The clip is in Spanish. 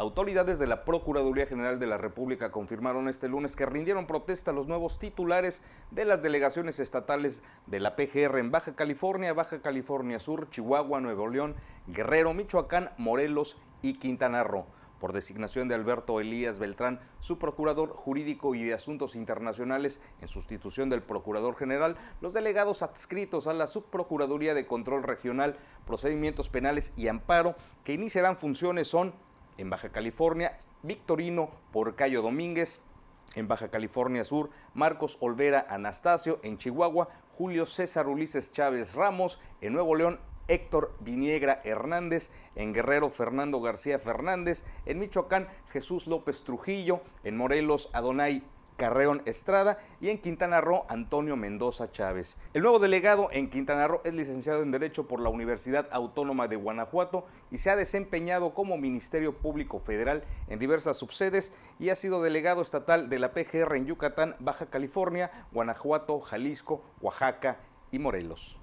Autoridades de la Procuraduría General de la República confirmaron este lunes que rindieron protesta los nuevos titulares de las delegaciones estatales de la PGR en Baja California, Baja California Sur, Chihuahua, Nuevo León, Guerrero, Michoacán, Morelos y Quintana Roo por designación de Alberto Elías Beltrán, su procurador jurídico y de asuntos internacionales, en sustitución del procurador general, los delegados adscritos a la Subprocuraduría de Control Regional, Procedimientos Penales y Amparo, que iniciarán funciones son en Baja California, Victorino Porcayo Domínguez en Baja California Sur, Marcos Olvera Anastasio en Chihuahua, Julio César Ulises Chávez Ramos en Nuevo León, Héctor Viniegra Hernández, en Guerrero Fernando García Fernández, en Michoacán Jesús López Trujillo, en Morelos Adonai Carreón Estrada y en Quintana Roo Antonio Mendoza Chávez. El nuevo delegado en Quintana Roo es licenciado en Derecho por la Universidad Autónoma de Guanajuato y se ha desempeñado como Ministerio Público Federal en diversas subsedes y ha sido delegado estatal de la PGR en Yucatán, Baja California, Guanajuato, Jalisco, Oaxaca y Morelos.